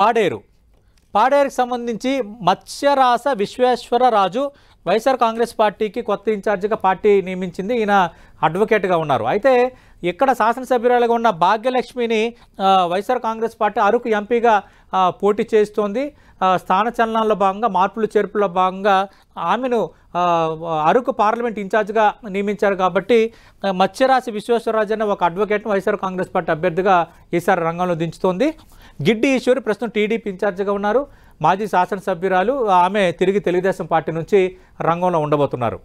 పాడేరు పాడేరుకు సంబంధించి మత్స్యరాస విశ్వేశ్వరరాజు వైఎస్ఆర్ కాంగ్రెస్ పార్టీకి కొత్త ఇన్ఛార్జిగా పార్టీ నియమించింది ఈయన అడ్వకేట్గా ఉన్నారు అయితే ఇక్కడ శాసనసభ్యురాలుగా ఉన్న భాగ్యలక్ష్మిని వైఎస్ఆర్ కాంగ్రెస్ పార్టీ అరకు ఎంపీగా పోటీ చేస్తోంది స్థానచలనాల్లో భాగంగా మార్పులు చేర్పుల్లో భాగంగా ఆమెను అరకు పార్లమెంట్ ఇన్ఛార్జిగా నియమించారు కాబట్టి మత్స్యరాశి విశ్వేశ్వరరాజు అనే ఒక అడ్వకేట్ను వైఎస్ఆర్ కాంగ్రెస్ పార్టీ అభ్యర్థిగా ఈసారి రంగంలో దించుతోంది గిడ్డి ఈశ్వరి ప్రస్తుతం టీడీపీ ఇన్ఛార్జిగా ఉన్నారు మాజీ శాసనసభ్యురాలు ఆమె తిరిగి తెలుగుదేశం పార్టీ నుంచి రంగంలో ఉండబోతున్నారు